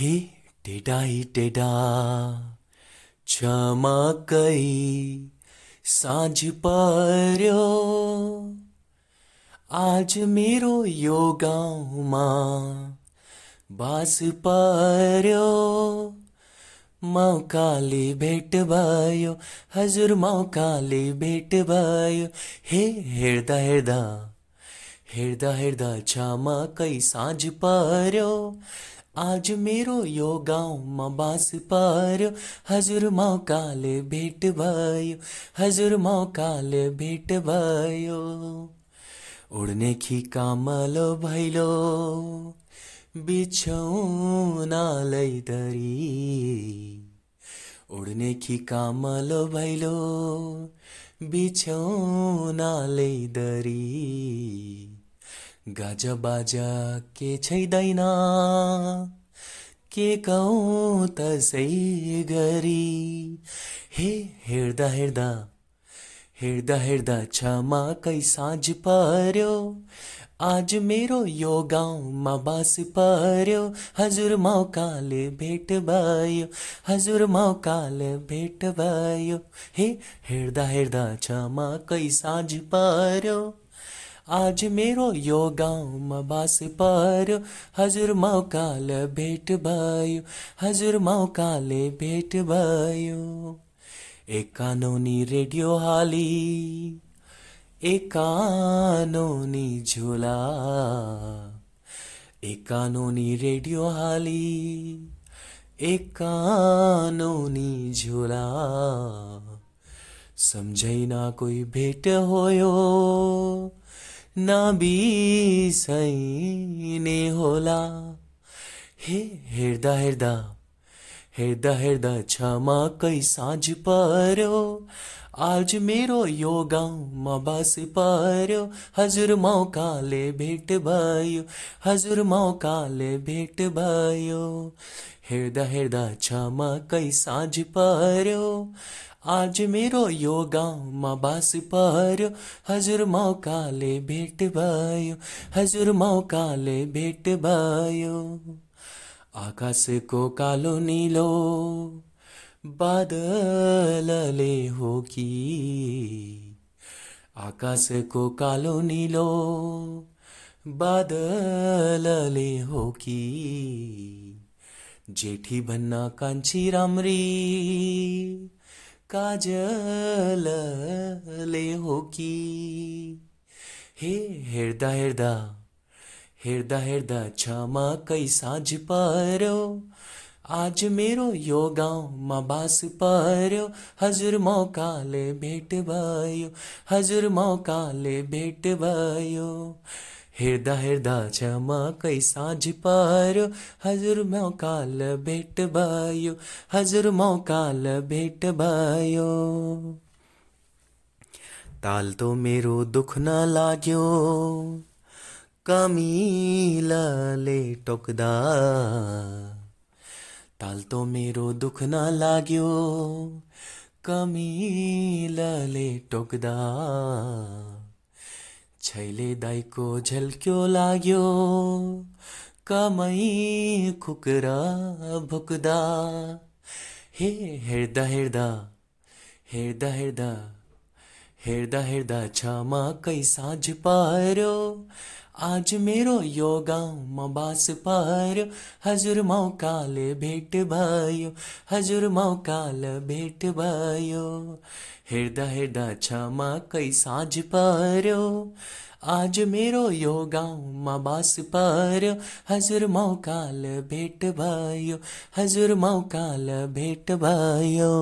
हे टेडाई टेडा क्षमा कै साँझ पर्यो आज मेरो यो गाउँमा बास पर्यो मौकाले भेट भयो हजुर मौकाले भेट भयो हे हेर्दा हेर्दा हेर्दा हेर्दा क्षमा कै साँझ पर्यो आज मेरो यो गाउँमा बास पर्यो हजुर मौकाले भेट भयो हजुर मौकाले भेट भयो उड्ने कामलो भैलो बिछौनालाई धरी उड्ने कामलो भैलो बिछौनालाई धरी गाजा बाजा के छैदैन के त सही गरी हे हेर्दा हेर्दा हेर्दा हेर्दा क्षमाकै साँझ पर्यो आज मेरो यो गाउँमा बास पर्यो हजुर मौकाले भेट भयो हजुर मौकाले भेट भयो हे हेर्दा हेर्दा क्षमाकै साँझ पर्यो आज मेरो यो गाउँमा बास पर्यो हजुर मौकाल भेट भयो हजुर मौकाले भेट भयो एक कानुनी रेडियो हाली एक कानुनी झोला एक कानुनी रेडियो हाली एक कानुनी झोला समझना कोही भेट होयो नबी सैने होला हे हिरदा हिरदा हृदय हृदय क्षमा कै साँझ पर्यो आज मेरो यो गाउँमा बास पर्यो हजुर मौकाले भेट भयो हजुर मौकाले भेट भयो हृदय हृदय क्षमा कै साँझ पर्यो आज मेरो यो गाउँमा बास पर्यो हजुर मौकाले भेट भयो हजुर मौकाले भेट भयो आकाश को कालो नीलो बादल ले हो कि आकाश को कालो नीलो बादल ले हो कि जेठी बन्ना कांची रामरी काजल ले हो कि हे हृदय हृदय हेर्दा हेर्दा क्षमा कई साझ पर्यो आज मेरो यो गाउँमा बास पर्यो हजुर मौकाले भेट भयो हजुर मौकाले भेट भयो हेर्दा हेर्दा क्षमा कै साँझ पर्यो हजुर मौकाल भेट भयो हजुर मौकाल भेट भयो ताल तो मेरो न लाग्यो कमिलाले टोक्दा ताल तो मेरो दुख न लाग्यो कमिलाले टोक्दा छैले दाइको झल्क्यो लाग्यो कमै खुकुरा भुक्दा हे हेर्दा हेर्दा हेर्दा हेर्दा हेर्दा हेर्दा क्षमाकै साँझ पर्यो आज मेरो यो गाउँमा बास पर्यो हजुर मौकाले भेट भयो हजुर मौकाल भेट भयो हेर्दा हेर्दा क्षमाकै साँझ पर्यो आज मेरो यो गाउँमा बास पर्यो हजुर मौकाल भेट भयो हजुर मौकाल भेट भयो